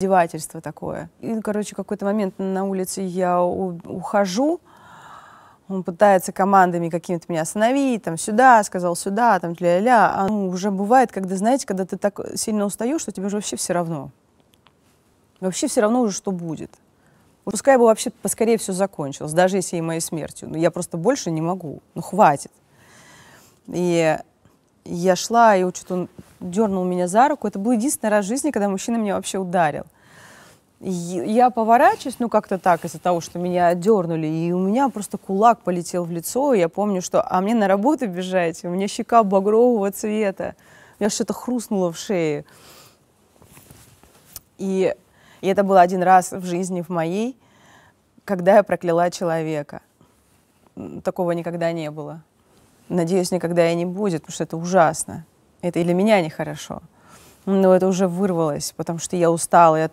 издевательство такое. И, короче, какой-то момент на улице я ухожу, он пытается командами какими-то меня остановить, там, сюда, сказал сюда, там, ля-ля. А ну, уже бывает, когда, знаете, когда ты так сильно устаешь, что тебе уже вообще все равно. Вообще все равно уже, что будет. Пускай бы вообще поскорее все закончилось, даже если и моей смертью. Но я просто больше не могу. Ну, хватит. И я шла, и вот что-то он дернул меня за руку. Это был единственный раз в жизни, когда мужчина меня вообще ударил. Я поворачиваюсь, ну как-то так, из-за того, что меня дернули, и у меня просто кулак полетел в лицо, и я помню, что, а мне на работу бежать, у меня щека багрового цвета, у меня что-то хрустнуло в шее. И, и это был один раз в жизни в моей, когда я прокляла человека. Такого никогда не было. Надеюсь, никогда и не будет, потому что это ужасно. Это и для меня нехорошо. Но это уже вырвалось, потому что я устала и